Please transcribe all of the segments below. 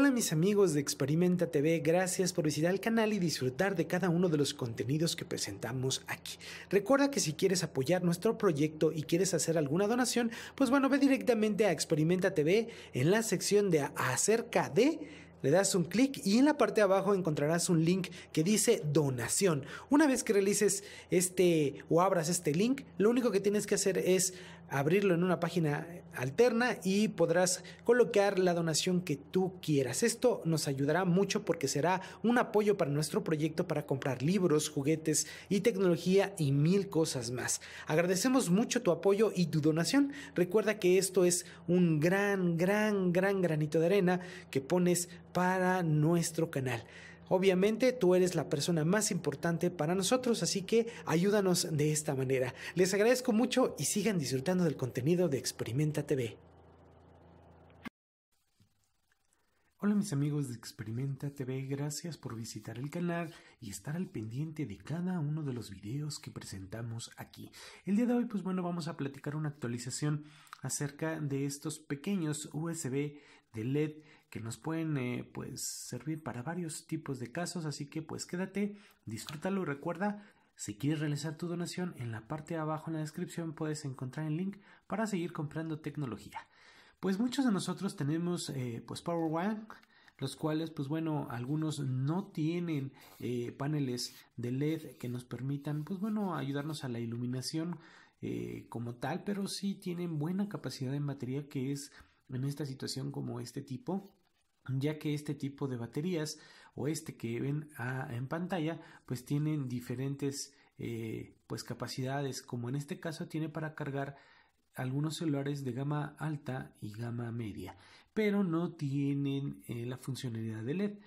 Hola mis amigos de Experimenta TV, gracias por visitar el canal y disfrutar de cada uno de los contenidos que presentamos aquí. Recuerda que si quieres apoyar nuestro proyecto y quieres hacer alguna donación, pues bueno, ve directamente a Experimenta TV en la sección de acerca de le das un clic y en la parte de abajo encontrarás un link que dice donación. Una vez que realices este o abras este link, lo único que tienes que hacer es abrirlo en una página alterna y podrás colocar la donación que tú quieras. Esto nos ayudará mucho porque será un apoyo para nuestro proyecto para comprar libros, juguetes y tecnología y mil cosas más. Agradecemos mucho tu apoyo y tu donación. Recuerda que esto es un gran, gran, gran granito de arena que pones para nuestro canal. Obviamente tú eres la persona más importante para nosotros, así que ayúdanos de esta manera. Les agradezco mucho y sigan disfrutando del contenido de Experimenta TV. Hola mis amigos de Experimenta TV, gracias por visitar el canal y estar al pendiente de cada uno de los videos que presentamos aquí. El día de hoy pues bueno vamos a platicar una actualización acerca de estos pequeños USB de LED que nos pueden eh, pues servir para varios tipos de casos, así que pues quédate, disfrútalo y recuerda, si quieres realizar tu donación, en la parte de abajo en la descripción puedes encontrar el link para seguir comprando tecnología. Pues muchos de nosotros tenemos eh, pues Power los cuales pues bueno, algunos no tienen eh, paneles de LED que nos permitan pues bueno ayudarnos a la iluminación como tal, pero sí tienen buena capacidad en batería que es en esta situación como este tipo ya que este tipo de baterías o este que ven en pantalla pues tienen diferentes eh, pues capacidades como en este caso tiene para cargar algunos celulares de gama alta y gama media pero no tienen eh, la funcionalidad de LED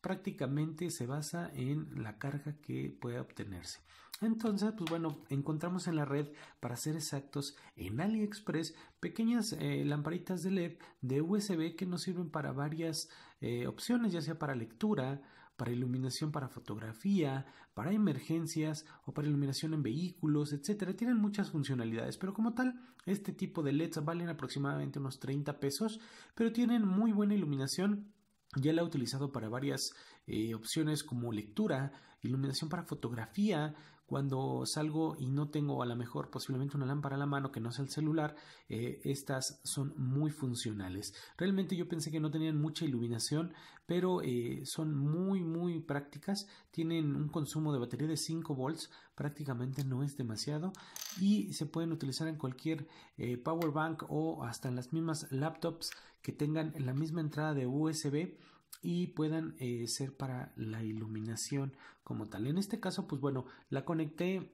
prácticamente se basa en la carga que puede obtenerse entonces, pues bueno, encontramos en la red, para ser exactos, en AliExpress, pequeñas eh, lamparitas de LED de USB que nos sirven para varias eh, opciones, ya sea para lectura, para iluminación para fotografía, para emergencias o para iluminación en vehículos, etc. Tienen muchas funcionalidades, pero como tal, este tipo de LEDs valen aproximadamente unos 30 pesos, pero tienen muy buena iluminación ya la he utilizado para varias eh, opciones como lectura, iluminación para fotografía, cuando salgo y no tengo a lo mejor posiblemente una lámpara a la mano que no sea el celular, eh, estas son muy funcionales. Realmente yo pensé que no tenían mucha iluminación, pero eh, son muy, muy prácticas. Tienen un consumo de batería de 5 volts, prácticamente no es demasiado y se pueden utilizar en cualquier eh, power bank o hasta en las mismas laptops que tengan la misma entrada de USB y puedan eh, ser para la iluminación como tal. En este caso, pues bueno, la conecté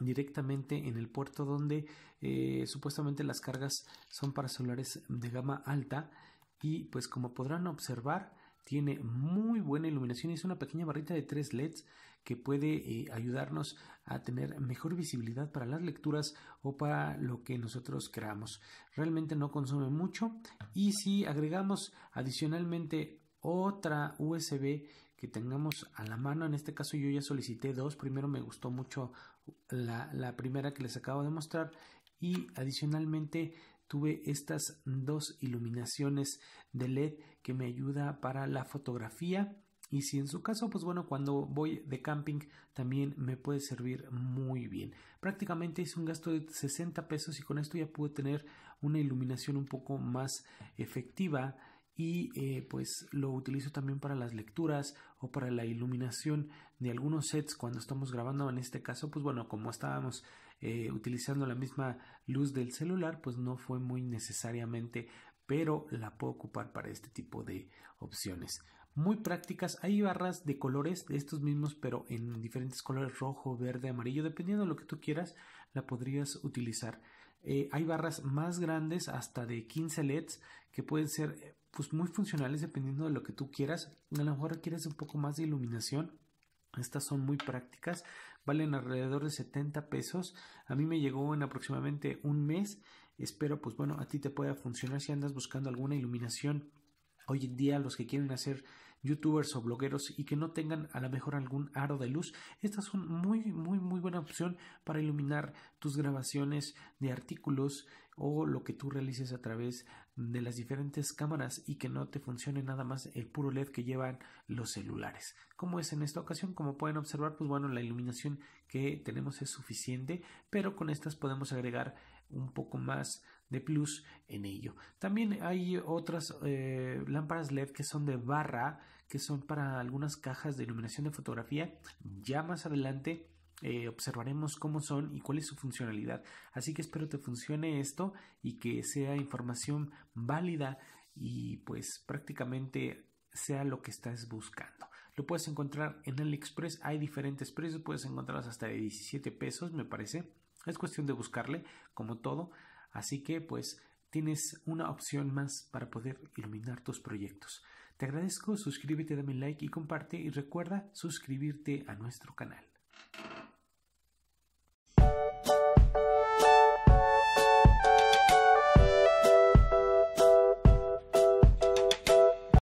directamente en el puerto donde eh, supuestamente las cargas son para celulares de gama alta y pues como podrán observar tiene muy buena iluminación es una pequeña barrita de tres LEDs que puede eh, ayudarnos a tener mejor visibilidad para las lecturas o para lo que nosotros creamos. Realmente no consume mucho y si agregamos adicionalmente otra USB que tengamos a la mano. En este caso yo ya solicité dos. Primero me gustó mucho la, primera que les acabo de mostrar y adicionalmente tuve estas dos iluminaciones de LED que me ayuda para la fotografía y si en su caso pues bueno cuando voy de camping también me puede servir muy bien prácticamente es un gasto de 60 pesos y con esto ya pude tener una iluminación un poco más efectiva y eh, pues lo utilizo también para las lecturas o para la iluminación de algunos sets cuando estamos grabando en este caso pues bueno como estábamos eh, utilizando la misma luz del celular pues no fue muy necesariamente pero la puedo ocupar para este tipo de opciones muy prácticas. Hay barras de colores de estos mismos, pero en diferentes colores rojo, verde, amarillo, dependiendo de lo que tú quieras, la podrías utilizar. Eh, hay barras más grandes, hasta de 15 LEDs, que pueden ser pues muy funcionales dependiendo de lo que tú quieras. A lo mejor quieres un poco más de iluminación. Estas son muy prácticas, valen alrededor de 70 pesos. A mí me llegó en aproximadamente un mes. Espero, pues bueno, a ti te pueda funcionar si andas buscando alguna iluminación. Hoy en día los que quieren hacer youtubers o blogueros y que no tengan a lo mejor algún aro de luz, estas son muy, muy, muy buena opción para iluminar tus grabaciones de artículos o lo que tú realices a través de las diferentes cámaras y que no te funcione nada más el puro LED que llevan los celulares. Como es en esta ocasión, como pueden observar, pues bueno, la iluminación que tenemos es suficiente, pero con estas podemos agregar un poco más de plus en ello. También hay otras eh, lámparas LED que son de barra, que son para algunas cajas de iluminación de fotografía. Ya más adelante eh, observaremos cómo son y cuál es su funcionalidad. Así que espero te funcione esto y que sea información válida y pues prácticamente sea lo que estás buscando. Lo puedes encontrar en AliExpress, hay diferentes precios, puedes encontrarlas hasta de 17 pesos me parece. Es cuestión de buscarle, como todo. Así que, pues, tienes una opción más para poder iluminar tus proyectos. Te agradezco, suscríbete, dame like y comparte y recuerda suscribirte a nuestro canal.